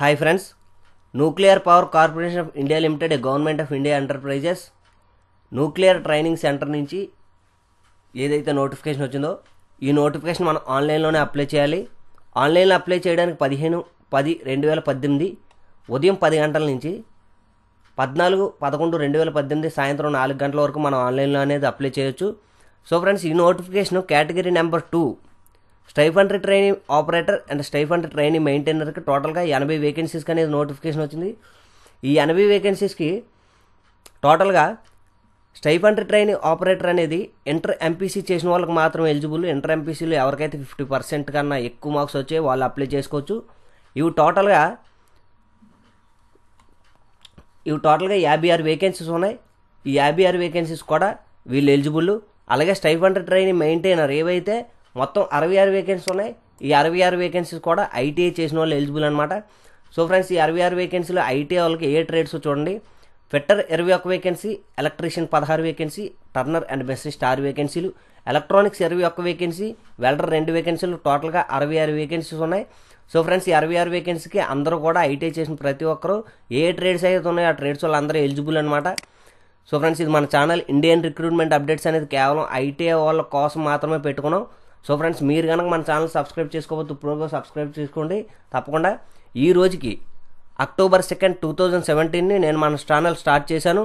hi friends nuclear power corporation of India limited government of India enterprises nuclear training centre నుంచి ఏదైతే notification వచ్చిందో ఈ notification మనం ఆన్లైన్లోనే అప్లై చేయాలి ఆన్లైన్లో అప్లై చేయడానికి పదిహేను పది రెండు వేల పద్దెనిమిది ఉదయం పది గంటల నుంచి పద్నాలుగు పదకొండు రెండు వేల పద్దెనిమిది సాయంత్రం నాలుగు గంటల వరకు మనం ఆన్లైన్లో అనేది అప్లై చేయొచ్చు సో ఫ్రెండ్స్ ఈ notification category number two stipendiary training operator and stipendiary training మెయింటైనర్కి టోటల్గా ఎనభై వేకెన్సీస్కి అనేది నోటిఫికేషన్ వచ్చింది ఈ ఎనభై వేకెన్సీస్కి టోటల్గా స్టైఫండ్రీ ట్రైనింగ్ ఆపరేటర్ అనేది ఇంటర్ ఎంపీసీ చేసిన వాళ్ళకి మాత్రం ఎలిజిబుల్ ఇంటర్ ఎంపీసీలో ఎవరికైతే ఫిఫ్టీ పర్సెంట్ కన్నా ఎక్కువ మార్క్స్ వచ్చాయి వాళ్ళు అప్లై చేసుకోవచ్చు ఇవి టోటల్గా ఇవి టోటల్గా యాభై ఆరు వేకెన్సీస్ ఉన్నాయి ఈ యాభై ఆరు వేకెన్సీస్ కూడా వీళ్ళు ఎలిజిబుల్ అలాగే స్టైఫండ్రీ ట్రైనింగ్ మెయింటైనర్ ఏవైతే మొత్తం అరవై ఆరు వేకెన్సీ ఉన్నాయి ఈ అరవై ఆరు వేకెన్సీస్ కూడా ఐటీఐ చేసిన వాళ్ళు ఎలిజిబుల్ అనమాట సో ఫ్రెండ్స్ ఈ అరవై ఆరు వేకెన్సీలో ఐటీఐ వాళ్ళకి ఏ ట్రేడ్స్ చూడండి ఫిట్టర్ ఇరవై ఒక్క వేకెన్సీ ఎలక్ట్రీషియన్ పదహారు వేకెన్సీ టర్నర్ అండ్ మెస్సిస్ట్ ఆరు వేకెన్సీలు ఎలక్ట్రానిక్స్ ఇరవై ఒక్క వేకెన్సీ వెల్డర్ రెండు వేకెన్సీలు టోటల్గా అరవై ఆరు వేకెన్సీస్ ఉన్నాయి సో ఫ్రెండ్స్ ఈ అరవై ఆరు వేకెన్సీకి అందరూ కూడా ఐటీఐ చేసిన ప్రతి ఒక్కరూ ఏ ట్రేడ్స్ అయితే ఉన్నాయో ఆ ట్రేడ్స్ వాళ్ళందరూ అందరూ ఎలిజిబుల్ అనమాట సో ఫ్రెండ్స్ ఇది మన ఛానల్ ఇండియన్ రిక్రూట్మెంట్ అప్డేట్స్ అనేది కేవలం ఐటీఐ వాళ్ళ కోసం మాత్రమే పెట్టుకున్నాం సో ఫ్రెండ్స్ మీరు కనుక మన ఛానల్ సబ్స్క్రైబ్ చేసుకోవద్దు ఇప్పుడు సబ్స్క్రైబ్ చేసుకోండి తప్పకుండా ఈ రోజుకి అక్టోబర్ సెకండ్ టూ థౌజండ్ సెవెంటీన్ని నేను మన ఛానల్ స్టార్ట్ చేశాను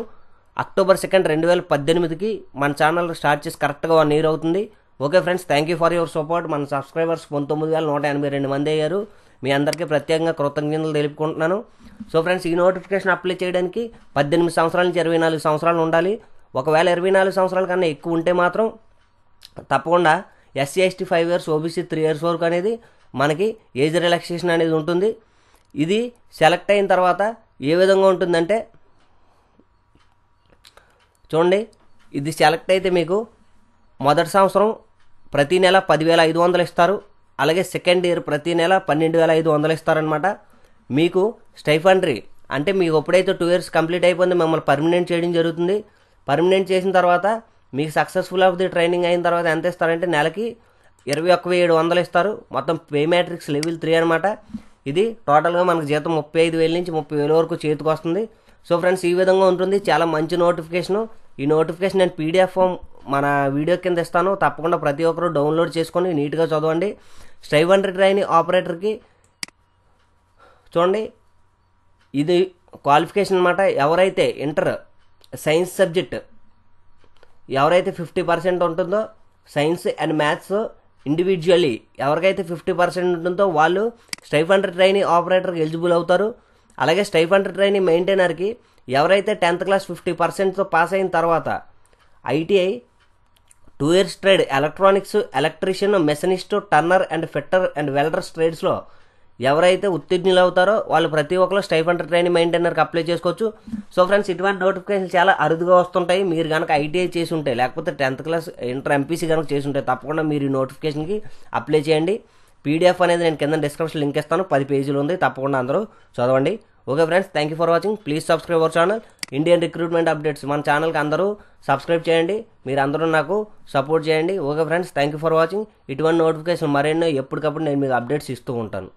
అక్టోబర్ సెకండ్ రెండు వేల పద్దెనిమిదికి మన ఛానల్ స్టార్ట్ చేసి కరెక్ట్గా వన్ ఇయర్ అవుతుంది okay friends thank you for your support మన సబ్స్క్రైబర్స్ పంతొమ్మిది వేల నూట ఎనభై రెండు మంది అయ్యారు మీ అందరికీ ప్రత్యేకంగా కృతజ్ఞతలు తెలుపుకుంటున్నాను సో ఫ్రెండ్స్ ఈ నోటిఫికేషన్ అప్లై చేయడానికి పద్దెనిమిది సంవత్సరాల నుంచి ఇరవై నాలుగు సంవత్సరాలు ఉండాలి ఒకవేళ ఇరవై నాలుగు సంవత్సరాల కన్నా ఎక్కువ ఉంటే మాత్రం తప్పకుండా SC ST five years OBC three years వరకు అనేది మనకి ఏజ్ రిలాక్సేషన్ అనేది ఉంటుంది ఇది సెలెక్ట్ అయిన తర్వాత ఏ విధంగా ఉంటుందంటే చూడండి ఇది సెలెక్ట్ అయితే మీకు మొదటి సంవత్సరం ప్రతి నెల పదివేల ఐదు వందలు ఇస్తారు అలాగే సెకండ్ ఇయర్ ప్రతి నెల పన్నెండు వేల ఐదు వందలు ఇస్తారనమాట మీకు స్టైఫండరీ అంటే మీకు ఎప్పుడైతే టూ ఇయర్స్ కంప్లీట్ అయిపోయిందో మిమ్మల్ని పర్మనెంట్ చేయడం జరుగుతుంది పర్మనెంట్ చేసిన తర్వాత మీకు సక్సెస్ఫుల్ ఆఫ్ ది ట్రైనింగ్ అయిన తర్వాత ఎంత ఇస్తారంటే నెలకి ఇరవై ఒక్క వెయ్యి ఏడు వందలు ఇస్తారు మొత్తం పే మ్యాట్రిక్స్ లెవెల్ త్రీ అనమాట ఇది టోటల్గా మనకు జీతం ముప్పై ఐదు వేల నుంచి ముప్పై వేల వరకు చేతికి వస్తుంది సో ఫ్రెండ్స్ ఈ విధంగా ఉంటుంది చాలా మంచి నోటిఫికేషను ఈ నోటిఫికేషన్ నేను పీడిఎఫ్ ఫామ్ మన వీడియో కింద ఇస్తాను తప్పకుండా ప్రతి ఒక్కరు డౌన్లోడ్ చేసుకొని నీట్గా చదవండి స్టైవ్ హండ్రెడ్ ట్రైనింగ్ ఆపరేటర్కి చూడండి ఇది క్వాలిఫికేషన్ అనమాట ఎవరైతే ఇంటర్ సైన్స్ సబ్జెక్ట్ ఎవరైతే ఫిఫ్టీ పర్సెంట్ ఉంటుందో సైన్స్ అండ్ మ్యాథ్స్ ఇండివిజువల్లీ ఎవరికైతే ఫిఫ్టీ పర్సెంట్ ఉంటుందో వాళ్ళు స్టైఫండ్ ట్రైనింగ్ ఆపరేటర్కి ఎలిజిబుల్ అవుతారు అలాగే స్టైఫండ్ ట్రైనింగ్ మెయింటైనర్కి ఎవరైతే టెన్త్ క్లాస్ ఫిఫ్టీ పర్సెంట్తో పాస్ అయిన తర్వాత ITI two years trade electronics electrician machinist turner and fitter and welders ట్రేడ్స్లో ఎవరైతే ఉత్తీర్ణులు అవుతారో వాళ్ళు ప్రతి ఒక్కరు స్టైఫండ్ ట్రైనింగ్ మెయింటైనర్కి అప్లై చేసుకోవచ్చు సో ఫ్రెండ్స్ ఇటువంటి నోటిఫికేషన్ చాలా అరుదుగా వస్తుంటాయి మీరు కనుక ఐటీఐ చేసి ఉంటాయి లేకపోతే టెన్త్ క్లాస్ ఇంటర్ ఎంపీసీ కనుక చేసి ఉంటే తప్పకుండా మీరు ఈ నోటిఫికేషన్కి అప్లై చేయండి పీడిఎఫ్ అనేది నేను కింద డిస్క్రిప్షన్ లింక్ ఇస్తాను పది పేజీలు ఉంది తప్పకుండా అందరూ చదవండి okay friends thank you for watching please subscribe our channel Indian recruitment updates మన ఛానల్కి అందరూ సబ్స్క్రైబ్ చేయండి మీరు అందరూ నాకు సపోర్ట్ చేయండి okay friends thank you for watching ఇటువంటి నోటిఫికేషన్ మరెన్నో ఎప్పటికప్పుడు నేను మీకు అప్డేట్స్ ఇస్తూ ఉంటాను